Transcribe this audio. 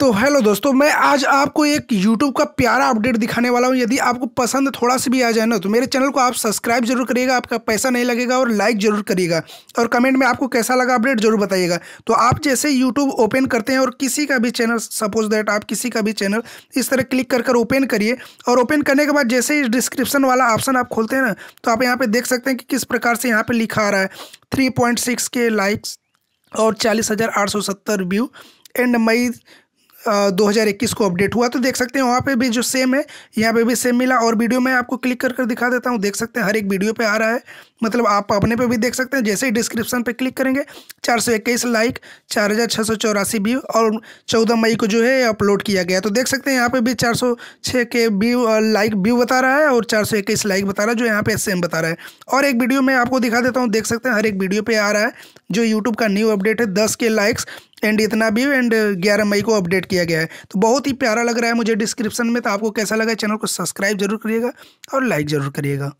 तो हेलो दोस्तों मैं आज आपको एक यूट्यूब का प्यारा अपडेट दिखाने वाला हूँ यदि आपको पसंद थोड़ा सा भी आ जाए ना तो मेरे चैनल को आप सब्सक्राइब जरूर करिएगा आपका पैसा नहीं लगेगा और लाइक जरूर करिएगा और कमेंट में आपको कैसा लगा अपडेट जरूर बताइएगा तो आप जैसे यूट्यूब ओपन करते हैं और किसी का भी चैनल सपोज दैट आप किसी का भी चैनल इस तरह क्लिक कर कर ओपन करिए और ओपन करने के बाद जैसे ही डिस्क्रिप्शन वाला ऑप्शन आप खोलते हैं ना तो आप यहाँ पर देख सकते हैं कि किस प्रकार से यहाँ पर लिखा आ रहा है थ्री के लाइक्स और चालीस व्यू एंड मई 2021 को अपडेट हुआ तो देख सकते हैं वहाँ पे भी जो सेम है यहाँ पे भी सेम मिला और वीडियो में आपको क्लिक कर कर दिखा देता हूँ देख सकते हैं हर एक वीडियो पे आ रहा है मतलब आप अपने पे भी देख सकते हैं जैसे ही डिस्क्रिप्शन पे क्लिक करेंगे चार सौ इक्कीस लाइक चार हज़ार छः सौ चौरासी व्यू और चौदह मई को जो है अपलोड किया गया तो देख सकते हैं यहाँ पर भी चार सौ छः के व्यू लाइक व्यू बता रहा है और चार सौ इक्कीस लाइक बता रहा है जो यहाँ पर सेम बता रहा है और एक वीडियो मैं आपको दिखा देता हूँ देख सकते हैं हर एक वीडियो पर आ रहा है जो यूट्यूब का न्यू अपडेट है दस के लाइक्स एंड इतना भी एंड ग्यारह मई को अपडेट किया गया है तो बहुत ही प्यारा लग रहा है मुझे डिस्क्रिप्शन में तो आपको कैसा लगा चैनल को सब्सक्राइब जरूर करिएगा और लाइक ज़रूर करिएगा